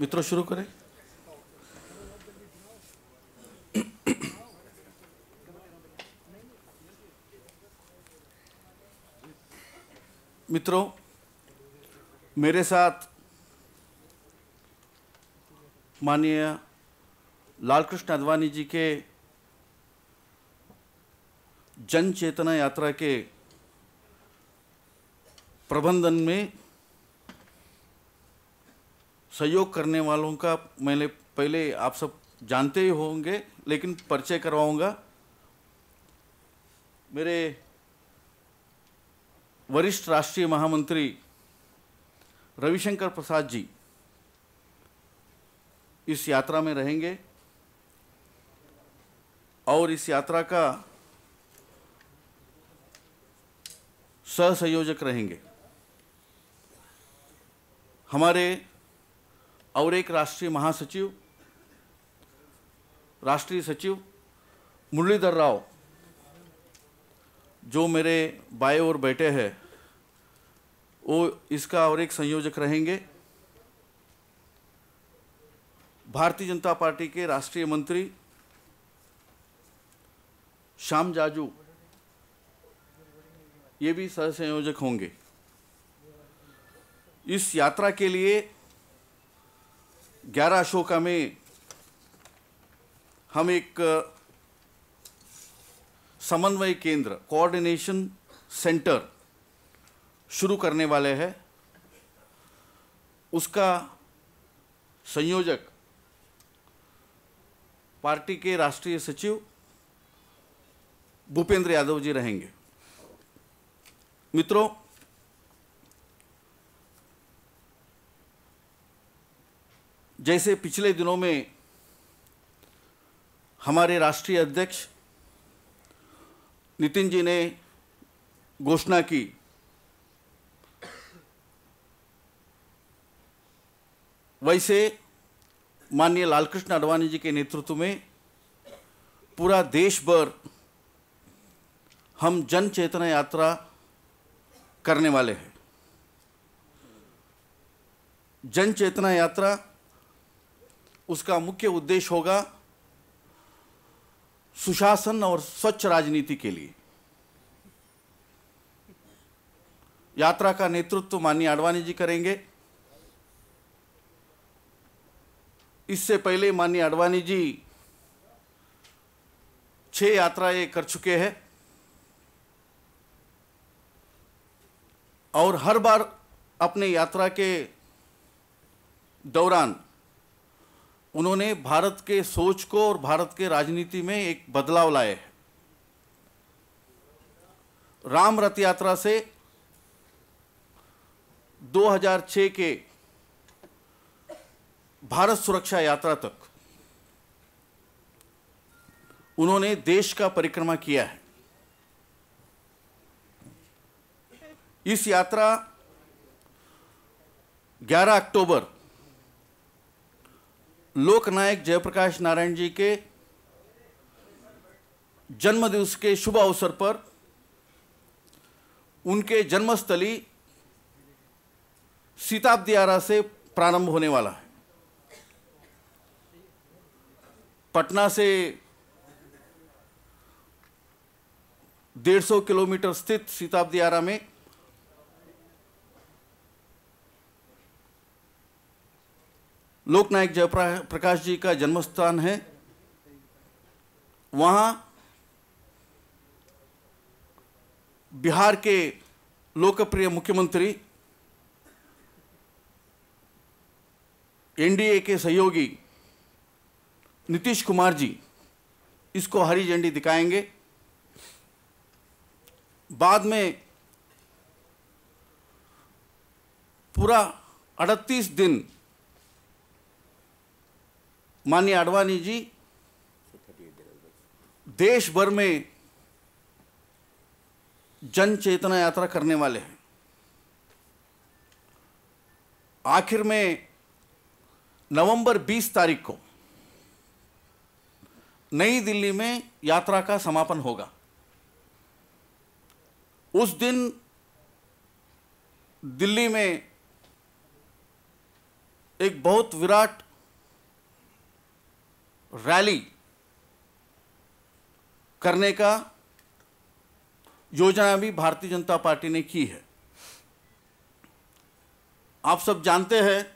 मित्रों शुरू करें मित्रों मेरे साथ माननीय लालकृष्ण अडवाणी जी के जन चेतना यात्रा के प्रबंधन में सहयोग करने वालों का मैंने पहले आप सब जानते ही होंगे लेकिन परिचय करवाऊंगा मेरे वरिष्ठ राष्ट्रीय महामंत्री रविशंकर प्रसाद जी इस यात्रा में रहेंगे और इस यात्रा का सहसंयोजक रहेंगे हमारे और एक राष्ट्रीय महासचिव राष्ट्रीय सचिव मुरलीधर राव जो मेरे बाएं और बैठे हैं वो इसका और एक संयोजक रहेंगे भारतीय जनता पार्टी के राष्ट्रीय मंत्री श्याम जाजू ये भी संयोजक होंगे इस यात्रा के लिए ग्यारह अशोका में हम एक समन्वय केंद्र कोऑर्डिनेशन सेंटर शुरू करने वाले हैं उसका संयोजक पार्टी के राष्ट्रीय सचिव भूपेंद्र यादव जी रहेंगे मित्रों जैसे पिछले दिनों में हमारे राष्ट्रीय अध्यक्ष नितिन जी ने घोषणा की वैसे माननीय लालकृष्ण आडवाणी जी के नेतृत्व में पूरा देश भर हम जन चेतना यात्रा करने वाले हैं जन चेतना यात्रा उसका मुख्य उद्देश्य होगा सुशासन और स्वच्छ राजनीति के लिए यात्रा का नेतृत्व माननीय आडवाणी जी करेंगे इससे पहले माननीय आडवाणी जी छह यात्राएं कर चुके हैं और हर बार अपने यात्रा के दौरान उन्होंने भारत के सोच को और भारत के राजनीति में एक बदलाव लाए राम रथ यात्रा से 2006 के भारत सुरक्षा यात्रा तक उन्होंने देश का परिक्रमा किया है इस यात्रा 11 अक्टूबर लोकनायक जयप्रकाश नारायण जी के जन्मदिवस के शुभ अवसर पर उनके जन्मस्थली सीताब्दियारा से प्रारंभ होने वाला है पटना से 150 किलोमीटर स्थित सीताब्दियारा में लोकनायक जयप्रकाश जी का जन्मस्थान है वहाँ बिहार के लोकप्रिय मुख्यमंत्री एनडीए के सहयोगी नीतीश कुमार जी इसको हरी झंडी दिखाएंगे बाद में पूरा 38 दिन माननीय आडवाणी जी देश भर में जन चेतना यात्रा करने वाले हैं आखिर में नवंबर 20 तारीख को नई दिल्ली में यात्रा का समापन होगा उस दिन दिल्ली में एक बहुत विराट रैली करने का योजना भी भारतीय जनता पार्टी ने की है आप सब जानते हैं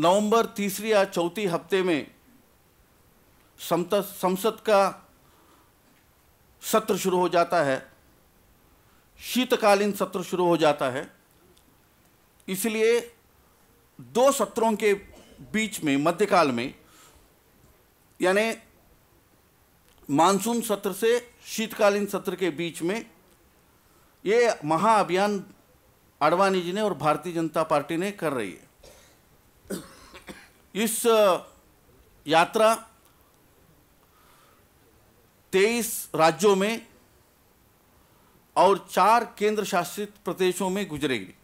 नवंबर तीसरी या चौथी हफ्ते में संसद का सत्र शुरू हो जाता है शीतकालीन सत्र शुरू हो जाता है इसलिए दो सत्रों के बीच में मध्यकाल में यानी मानसून सत्र से शीतकालीन सत्र के बीच में ये महाअभियान आडवाणी जी ने और भारतीय जनता पार्टी ने कर रही है इस यात्रा तेईस राज्यों में और चार केंद्र शासित प्रदेशों में गुजरेगी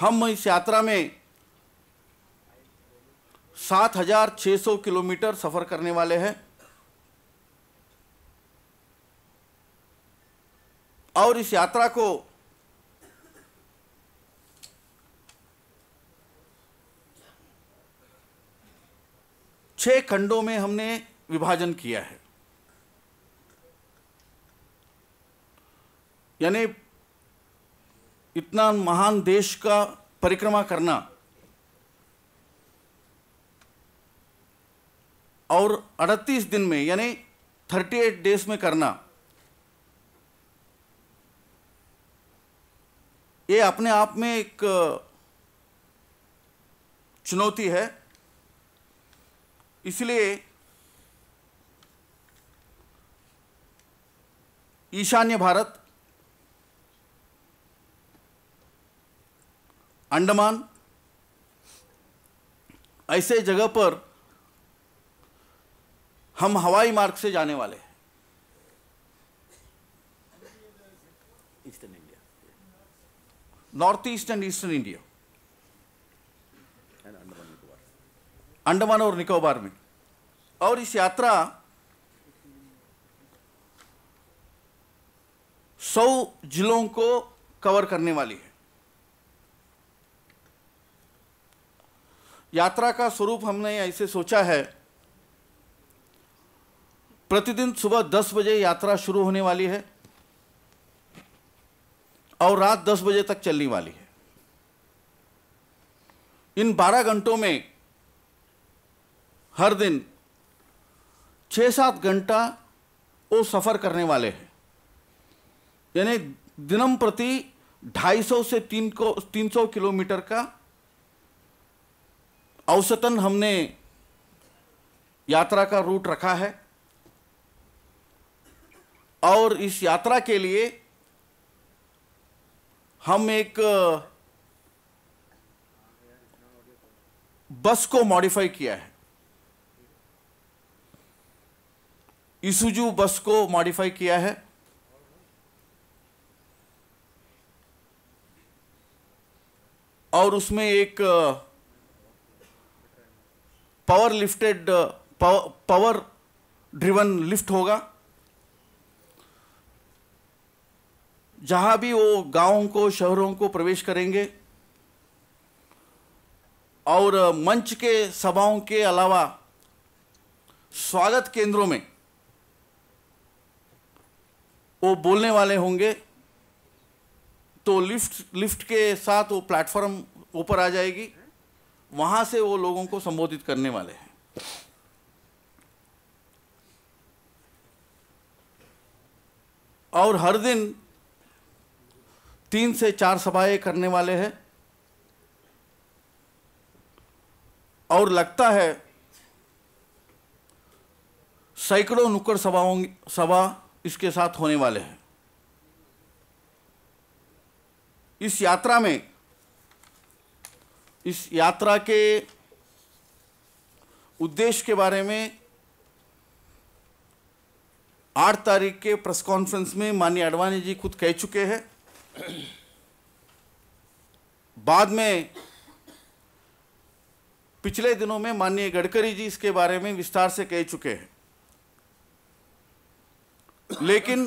हम इस यात्रा में सात हजार सौ किलोमीटर सफ़र करने वाले हैं और इस यात्रा को छह खंडों में हमने विभाजन किया है यानी इतना महान देश का परिक्रमा करना और 38 दिन में यानी 38 डेज में करना ये अपने आप में एक चुनौती है इसलिए ईशान्य भारत अंडमान ऐसे जगह पर हम हवाई मार्ग से जाने वाले eastern India north east and eastern India Andaman और निकोबार में और इस यात्रा सौ जिलों को कवर करने वाली है यात्रा का स्वरूप हमने ऐसे सोचा है प्रतिदिन सुबह दस बजे यात्रा शुरू होने वाली है और रात दस बजे तक चलने वाली है इन बारह घंटों में हर दिन छह सात घंटा वो सफ़र करने वाले हैं यानी दिनम प्रति ढाई सौ से तीन को तीन सौ किलोमीटर का औसतन हमने यात्रा का रूट रखा है और इस यात्रा के लिए हम एक बस को मॉडिफाई किया है इसुजू बस को मॉडिफाई किया है और उसमें एक power lifted power driven lift होगा जहां भी वो गांवों को शहरों को प्रवेश करेंगे और uh, मंच के सभाओं के अलावा स्वागत केंद्रों में वो बोलने वाले होंगे तो लिफ्ट लिफ्ट के साथ वो प्लेटफॉर्म ऊपर आ जाएगी वहां से वो लोगों को संबोधित करने वाले हैं और हर दिन तीन से चार सभाएं करने वाले हैं और लगता है सैकड़ों नुक्कड़ सभाओं सभा इसके साथ होने वाले हैं इस यात्रा में इस यात्रा के उद्देश्य के बारे में आठ तारीख के प्रेस कॉन्फ्रेंस में माननीय अडवाणी जी खुद कह चुके हैं बाद में पिछले दिनों में माननीय गडकरी जी इसके बारे में विस्तार से कह चुके हैं लेकिन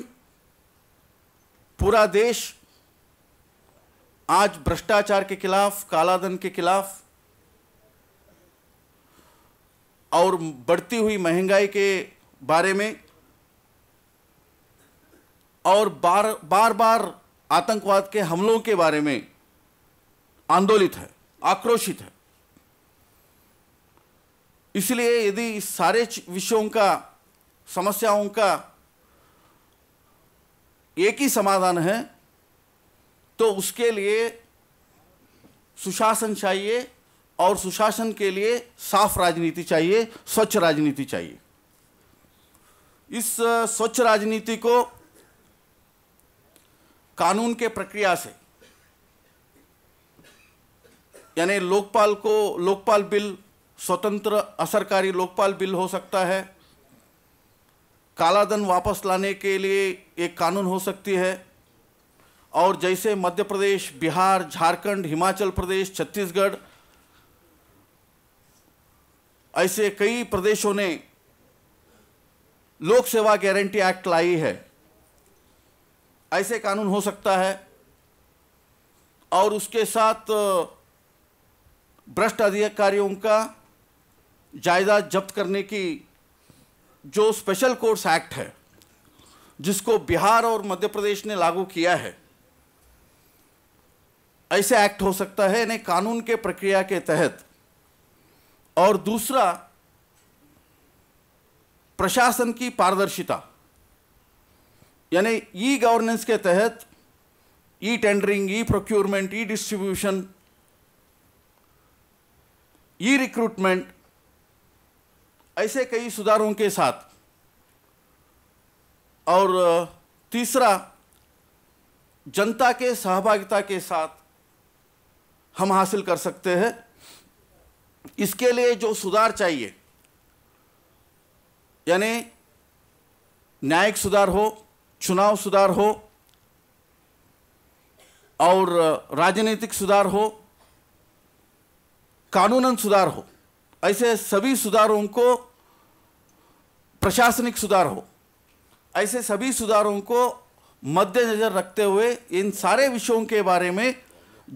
पूरा देश आज भ्रष्टाचार के खिलाफ कालाधन के खिलाफ और बढ़ती हुई महंगाई के बारे में और बार बार बार आतंकवाद के हमलों के बारे में आंदोलित है आक्रोशित है इसलिए यदि इस सारे विषयों का समस्याओं का एक ही समाधान है तो उसके लिए सुशासन चाहिए और सुशासन के लिए साफ राजनीति चाहिए स्वच्छ राजनीति चाहिए इस स्वच्छ राजनीति को कानून के प्रक्रिया से यानी लोकपाल को लोकपाल बिल स्वतंत्र असरकारी लोकपाल बिल हो सकता है कालाधन वापस लाने के लिए एक कानून हो सकती है और जैसे मध्य प्रदेश बिहार झारखंड, हिमाचल प्रदेश छत्तीसगढ़ ऐसे कई प्रदेशों ने लोक सेवा गारंटी एक्ट लाई है ऐसे कानून हो सकता है और उसके साथ भ्रष्ट अधिकारियों का जायदाद जब्त करने की जो स्पेशल कोर्स एक्ट है जिसको बिहार और मध्य प्रदेश ने लागू किया है ऐसे एक्ट हो सकता है यानी कानून के प्रक्रिया के तहत और दूसरा प्रशासन की पारदर्शिता यानी ई गवर्नेंस के तहत e tendering e procurement e distribution e recruitment ऐसे कई सुधारों के साथ और तीसरा जनता के सहभागिता के साथ हम हासिल कर सकते हैं इसके लिए जो सुधार चाहिए यानी न्यायिक सुधार हो चुनाव सुधार हो और राजनीतिक सुधार हो कानूनन सुधार हो ऐसे सभी सुधारों को प्रशासनिक सुधार हो ऐसे सभी सुधारों को मद्देनज़र रखते हुए इन सारे विषयों के बारे में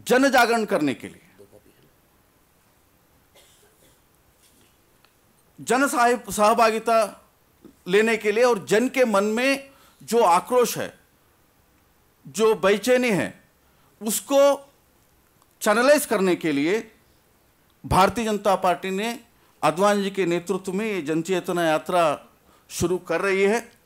जन जागरण करने के लिए जन सहभागिता लेने के लिए और जन के मन में जो आक्रोश है जो बेचैनी है उसको चैनलाइज करने के लिए भारतीय जनता पार्टी ने आदवान जी के नेतृत्व में ये जनचेतना यात्रा शुरू कर रही है